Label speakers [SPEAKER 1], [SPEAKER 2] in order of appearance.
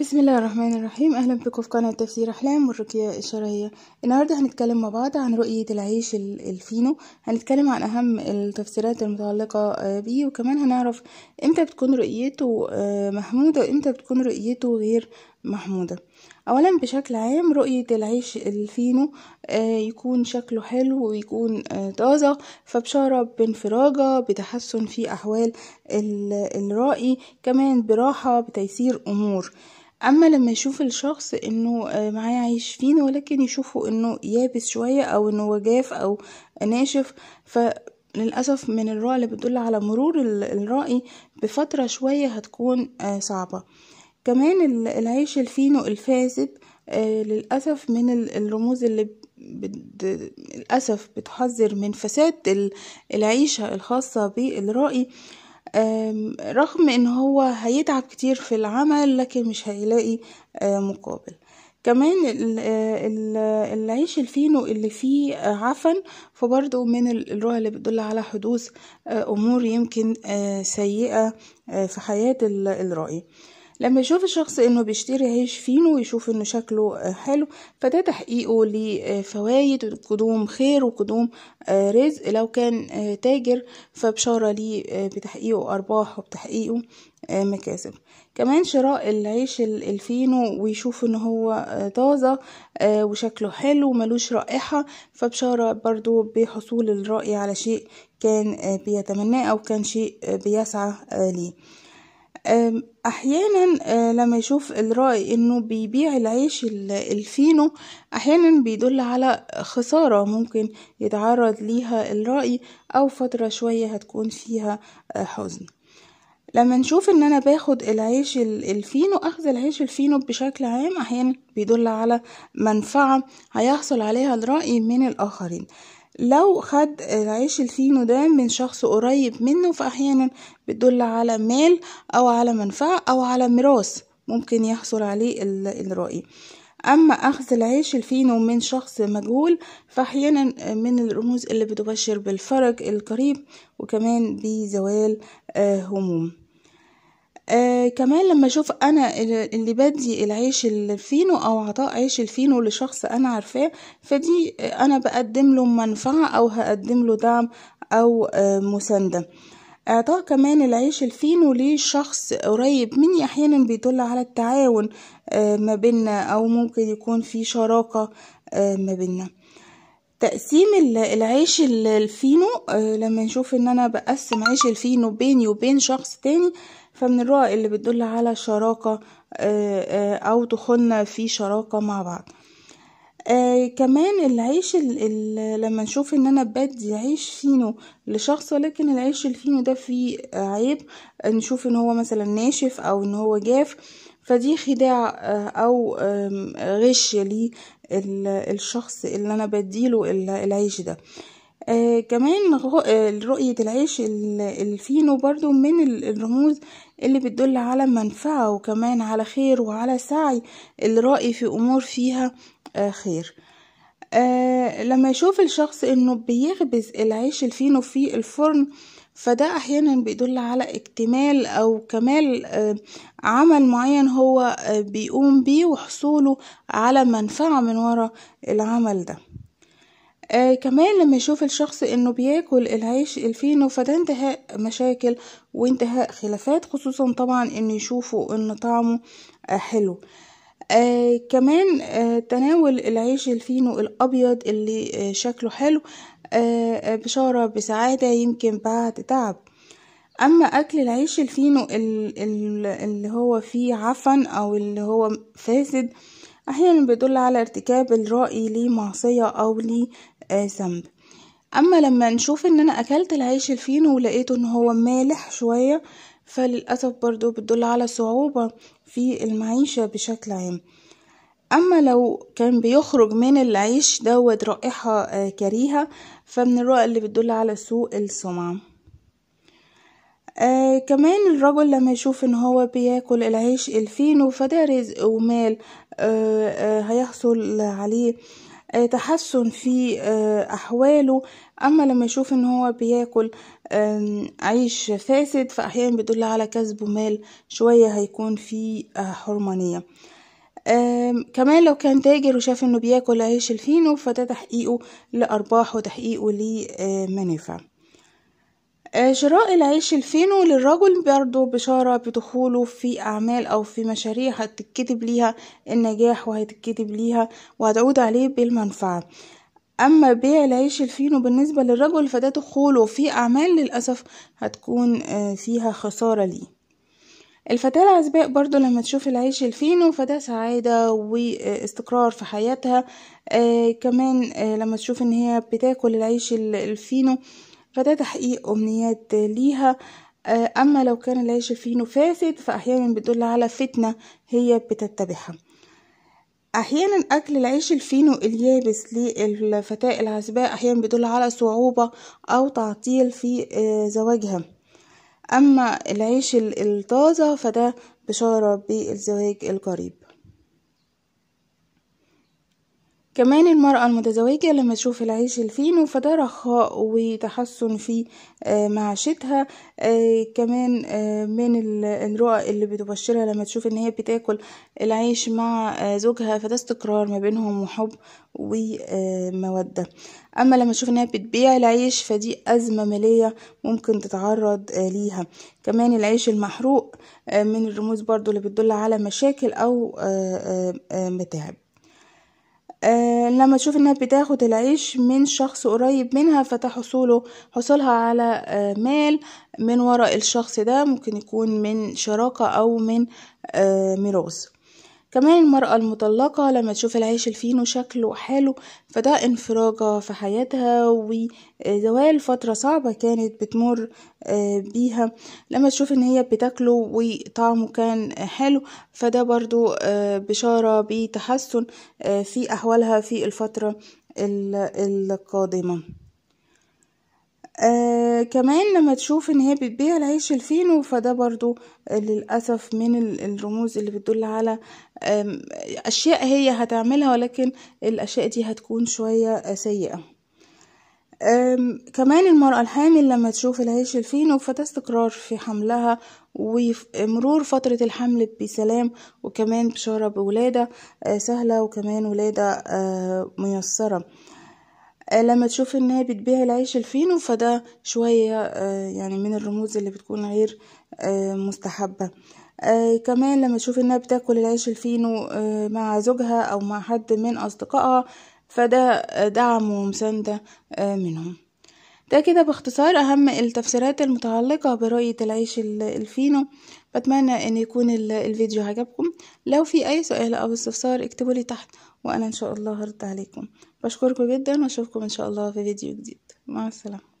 [SPEAKER 1] بسم الله الرحمن الرحيم اهلا بكم في قناه تفسير احلام والرقيه الشرعيه النهارده هنتكلم مع بعض عن رؤيه العيش الفينو هنتكلم عن اهم التفسيرات المتعلقه بيه آه، وكمان هنعرف امتى بتكون رؤيته آه، محموده وامتى بتكون رؤيته غير محموده اولا بشكل عام رؤيه العيش الفينو آه، يكون شكله حلو ويكون طازه فبشاره بانفراجه بتحسن في احوال الرائي كمان براحه بتيسير امور أما لما يشوف الشخص إنه آه، معاه عيش فين ولكن يشوفه إنه يابس شوية أو إنه جاف أو ناشف ف للأسف من الرؤى اللي بتدل على مرور الرأي بفترة شوية هتكون آه، صعبة كمان العيش الفينو الفاسد آه، للأسف من الرموز اللي للأسف بتحذر من فساد العيشة الخاصة بالرأي رغم ان هو هيتعب كتير في العمل لكن مش هيلاقي آه، مقابل كمان آه، العيش الفينو اللي فيه آه، عفن فبرضه من الرؤى اللي بتدل على حدوث امور يمكن سيئه في حياه الرأي لما يشوف الشخص انه بيشتري عيش فينو ويشوف انه شكله آه، حلو فده تحقيقه لفوايد وقدوم خير وقدوم آه، رزق لو كان آه، تاجر فبشارة ليه بتحقيقه أرباح وبتحقيقه مكاسب كمان شراء العيش الفينو ويشوف ان هو طازة وشكله حلو وملوش رائحة فبشارة برضو بحصول الرأي على شيء كان بيتمناه أو كان شيء بيسعى ليه احيانا آه، لما يشوف الراعي انه بيبيع العيش الفينو احيانا بيدل على خسارة ممكن يتعرض ليها الراعي او فترة شوية هتكون فيها آه، حزن لما نشوف ان انا باخد العيش الفينو اخذ العيش الفينو بشكل عام احيانا بيدل على منفعة هيحصل عليها الرأي من الاخرين لو خد العيش الفينو ده من شخص قريب منه فأحيانا بتدل على مال أو على منفعة أو على ميراث ممكن يحصل عليه الرأي أما أخذ العيش الفينو من شخص مجهول فأحيانا من الرموز اللي بتبشر بالفرج القريب وكمان بزوال آه، هموم آه كمان لما اشوف انا اللي بدي العيش الفينو او عطاء عيش الفينو لشخص انا عارفاه فدي انا بقدم له منفعة او هقدم له دعم او آه مساندة اعطاء كمان العيش الفينو لشخص قريب مني احيانا بيدل على التعاون آه ما بينا او ممكن يكون في شراكة آه ما بينا تقسيم العيش الفينو آه، لما نشوف ان انا بقسم عيش الفينو بيني وبين شخص تاني فمن الرؤى اللي بتدل على شراكة آه، آه، أو دخولنا في شراكة مع بعض آه، كمان العيش لما نشوف ان انا بدي عيش فينو لشخص ولكن العيش الفينو ده فيه عيب نشوف ان هو مثلا ناشف او ان هو جاف فدي خداع او غش للشخص اللي انا بديله العيش ده آه كمان آه، رؤية العيش الفينو برضو من الرموز اللي بتدل على منفعة وكمان على خير وعلى سعي الرائي في أمور فيها آه خير آه لما يشوف الشخص انه بيخبز العيش الفينو في الفرن فده احيانا بيدل على اكتمال او كمال آه عمل معين هو آه بيقوم بيه وحصوله على منفعة من ورا العمل ده آه كمان لما يشوف الشخص انه بياكل العيش الفينو فده انتهاء مشاكل وانتهاء خلافات خصوصا طبعا انه يشوفوا ان طعمه آه حلو آه كمان آه تناول العيش الفينو الابيض اللي آه شكله حلو آه،, آه بشارة بسعادة يمكن بعد تعب اما اكل العيش الفينو اللي هو فيه عفن او اللي هو فاسد آه أحيانا بيدل على ارتكاب الرأي لمعصية أو لذنب آه، أما لما نشوف إن أنا أكلت العيش الفينو ولقيته إن هو مالح شوية فللأسف برضو بتدل على صعوبة في المعيشة بشكل عام اما لو كان بيخرج من العيش دوت رائحة آه، كريهة فمن الرؤى اللي بتدل على سوء السمعة آه كمان الرجل لما يشوف ان هو بياكل العيش الفينو فده رزق ومال آه، آه، هيحصل عليه آه، تحسن في احواله اما لما يشوف ان هو بياكل عيش فاسد فاحيانا بيدل على كسب مال شويه هيكون في حرمانيه كمان لو كان تاجر وشاف انه بياكل عيش الفينو فده تحقيقه لارباح وتحقيقه لمنافع آه، شراء العيش الفينو للرجل برضو بشارة بدخوله في أعمال أو في مشاريع هتتكتب ليها النجاح وهتتكتب ليها وهتعود عليه بالمنفعة أما بيع العيش الفينو بالنسبة للرجل فده دخوله في أعمال للأسف هتكون آه، فيها خسارة ليه الفتاة العزباء برضو لما تشوف العيش الفينو فده سعادة واستقرار في حياتها آه كمان آه لما تشوف ان هي بتاكل العيش الفينو فده تحقيق أمنيات ليها آه، أما لو كان العيش فينو فاسد فأحيانا بتدل على فتنة هي بتتبعها احيانا اكل العيش الفينو اليابس للفتاه العزباء احيانا بيدل على صعوبه او تعطيل في آه، زواجها اما العيش الطازه فده بشاره بالزواج القريب كمان المرأة المتزوجة لما تشوف العيش الفينو فده رخاء وتحسن في آه، معاشتها آه، كمان آه، من الرؤى اللي بتبشرها لما تشوف ان هي بتاكل العيش مع زوجها فده استقرار ما بينهم وحب ومودة اما لما تشوف انها بتبيع العيش فدي ازمة مالية ممكن تتعرض ليها كمان العيش المحروق من الرموز برضو اللي بتدل على مشاكل او متاعب آه، لما تشوف انها بتاخد العيش من شخص قريب منها فتحصوله حصولها على آه، مال من وراء الشخص ده ممكن يكون من شراكة او من آه، ميراث كمان المرأة المطلقة لما تشوف العيش الفينو شكله وحاله فده انفراجة في حياتها وزوال فترة صعبة كانت بتمر آه، بيها لما تشوف ان هي بتاكله وطعمه كان حلو فده برضو آه، بشارة بتحسن آه، في أحوالها في الفترة القادمة كمان لما تشوف ان هي بتبيع العيش الفينو فده برضو للأسف من الرموز اللي بتدل على أشياء هي هتعملها ولكن الأشياء دي هتكون شوية آه، سيئة كمان المرأة الحامل لما تشوف العيش الفينو فده استقرار في حملها ومرور فترة الحمل بسلام وكمان بشارة بولادة آه، سهلة وكمان ولادة آه، ميسرة آه، لما تشوف انها بتبيع العيش الفينو فده شوية آه، يعني من الرموز اللي بتكون غير آه، مستحبة آه كمان لما تشوف انها بتاكل العيش الفينو آه مع زوجها او مع حد من اصدقائها فده دعم ومسانده آه منهم ده كده باختصار أهم التفسيرات المتعلقة برؤية العيش الفينو بتمنى أن يكون الفيديو عجبكم لو في أي سؤال أو استفسار اكتبوا لي تحت وأنا إن شاء الله هرد عليكم بشكركم جدا وأشوفكم إن شاء الله في فيديو جديد مع السلامة